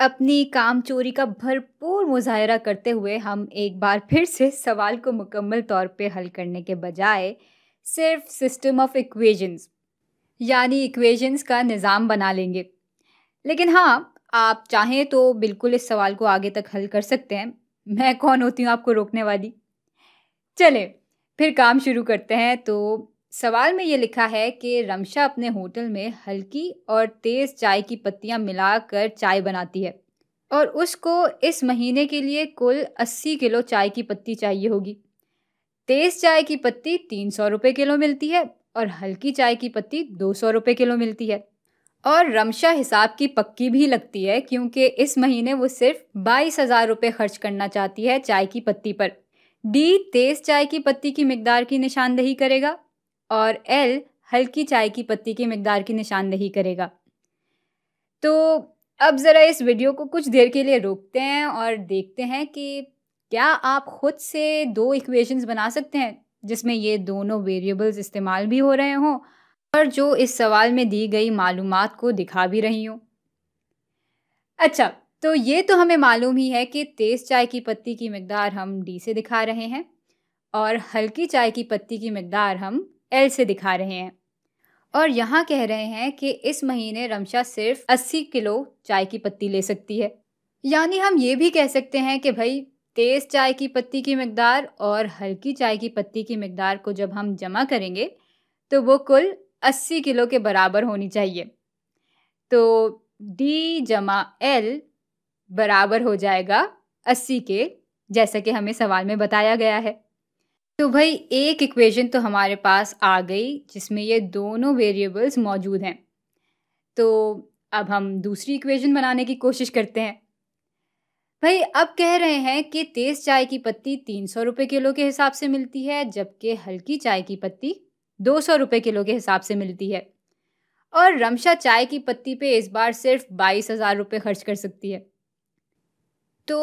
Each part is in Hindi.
अपनी काम चोरी का भरपूर मुजाहरा करते हुए हम एक बार फिर से सवाल को मुकम्मल तौर पे हल करने के बजाय सिर्फ सिस्टम ऑफ इक्वेजन्स यानी इक्वेजन्स का निज़ाम बना लेंगे लेकिन हाँ आप चाहें तो बिल्कुल इस सवाल को आगे तक हल कर सकते हैं मैं कौन होती हूँ आपको रोकने वाली चले फिर काम शुरू करते हैं तो सवाल में ये लिखा है कि रमशा अपने होटल में हल्की और तेज़ चाय की पत्तियां मिलाकर चाय बनाती है और उसको इस महीने के लिए कुल 80 किलो चाय की पत्ती चाहिए होगी तेज़ चाय की पत्ती तीन सौ रुपये किलो मिलती है और हल्की चाय की पत्ती दो सौ रुपये किलो मिलती है और रमशा हिसाब की पक्की भी लगती है क्योंकि इस महीने वो सिर्फ बाईस हज़ार रुपये खर्च करना चाहती है चाय की पत्ती पर डी तेज़ चाय की पत्ती की मकदार की निशानदेही करेगा और एल हल्की चाय की पत्ती की मकदार की निशानदही करेगा तो अब ज़रा इस वीडियो को कुछ देर के लिए रोकते हैं और देखते हैं कि क्या आप खुद से दो इक्वेशंस बना सकते हैं जिसमें ये दोनों वेरिएबल्स इस्तेमाल भी हो रहे हों और जो इस सवाल में दी गई मालूम को दिखा भी रही हूँ अच्छा तो ये तो हमें मालूम ही है कि तेज़ चाय की पत्ती की मकदार हम डी से दिखा रहे हैं और हल्की चाय की पत्ती की मकदार हम एल से दिखा रहे हैं और यहाँ कह रहे हैं कि इस महीने रमशा सिर्फ 80 किलो चाय की पत्ती ले सकती है यानी हम ये भी कह सकते हैं कि भाई तेज़ चाय की पत्ती की मकदार और हल्की चाय की पत्ती की मकदार को जब हम जमा करेंगे तो वो कुल 80 किलो के बराबर होनी चाहिए तो डी जमा एल बराबर हो जाएगा 80 के जैसा कि हमें सवाल में बताया गया है तो भाई एक इक्वेशन तो हमारे पास आ गई जिसमें ये दोनों वेरिएबल्स मौजूद हैं तो अब हम दूसरी इक्वेशन बनाने की कोशिश करते हैं भाई अब कह रहे हैं कि तेज़ चाय की पत्ती तीन सौ रुपये किलो के हिसाब से मिलती है जबकि हल्की चाय की पत्ती दो सौ रुपये किलो के हिसाब से मिलती है और रमशा चाय की पत्ती पे इस बार सिर्फ बाईस हज़ार रुपये खर्च कर सकती है तो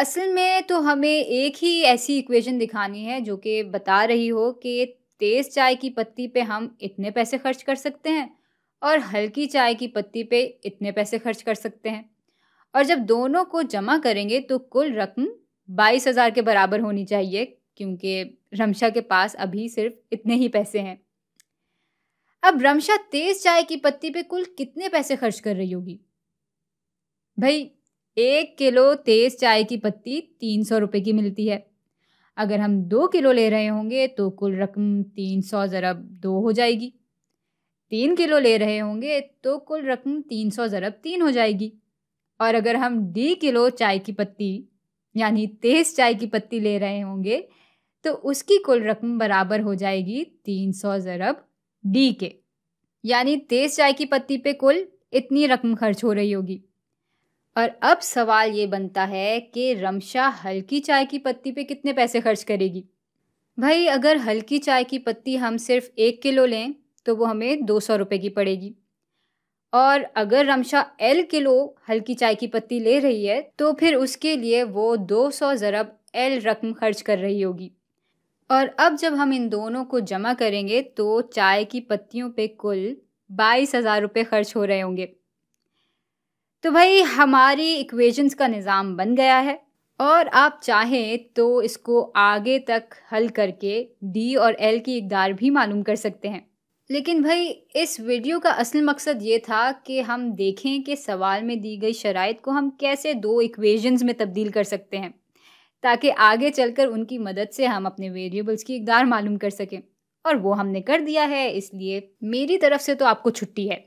असल में तो हमें एक ही ऐसी इक्वेशन दिखानी है जो कि बता रही हो कि तेज़ चाय की पत्ती पे हम इतने पैसे खर्च कर सकते हैं और हल्की चाय की पत्ती पे इतने पैसे खर्च कर सकते हैं और जब दोनों को जमा करेंगे तो कुल रकम बाईस हज़ार के बराबर होनी चाहिए क्योंकि रमशा के पास अभी सिर्फ इतने ही पैसे हैं अब रमशा तेज़ चाय की पत्ती पे कुल कितने पैसे खर्च कर रही होगी भाई एक किलो तेज़ चाय की पत्ती तीन सौ रुपये की मिलती है अगर हम दो किलो ले रहे होंगे तो कुल रकम तीन सौ ज़रब दो हो जाएगी तीन किलो ले रहे होंगे तो कुल रकम तीन सौ ज़रब तीन हो जाएगी और अगर हम डी किलो चाय की पत्ती यानी तेज़ चाय की पत्ती ले रहे होंगे तो उसकी कुल रकम बराबर हो जाएगी तीन सौ ज़रब डी के यानी तेज़ चाय की पत्ती पे कुल इतनी रकम खर्च हो रही होगी और अब सवाल ये बनता है कि रमशा हल्की चाय की पत्ती पे कितने पैसे खर्च करेगी भाई अगर हल्की चाय की पत्ती हम सिर्फ एक किलो लें तो वो हमें दो सौ रुपये की पड़ेगी और अगर रमशा एल किलो हल्की चाय की पत्ती ले रही है तो फिर उसके लिए वो दो सौ ज़रब एल रकम खर्च कर रही होगी और अब जब हम इन दोनों को जमा करेंगे तो चाय की पत्तियों पे कुल बाईस हज़ार रुपये खर्च हो रहे होंगे तो भाई हमारी इक्वेशंस का निज़ाम बन गया है और आप चाहें तो इसको आगे तक हल करके डी और एल की इकदार भी मालूम कर सकते हैं लेकिन भाई इस वीडियो का असल मकसद ये था कि हम देखें कि सवाल में दी गई शराइ को हम कैसे दो इक्वेशंस में तब्दील कर सकते हैं ताकि आगे चलकर उनकी मदद से हम अपने वेरिएबल्स की इकदार मालूम कर सकें और वो हमने कर दिया है इसलिए मेरी तरफ से तो आपको छुट्टी है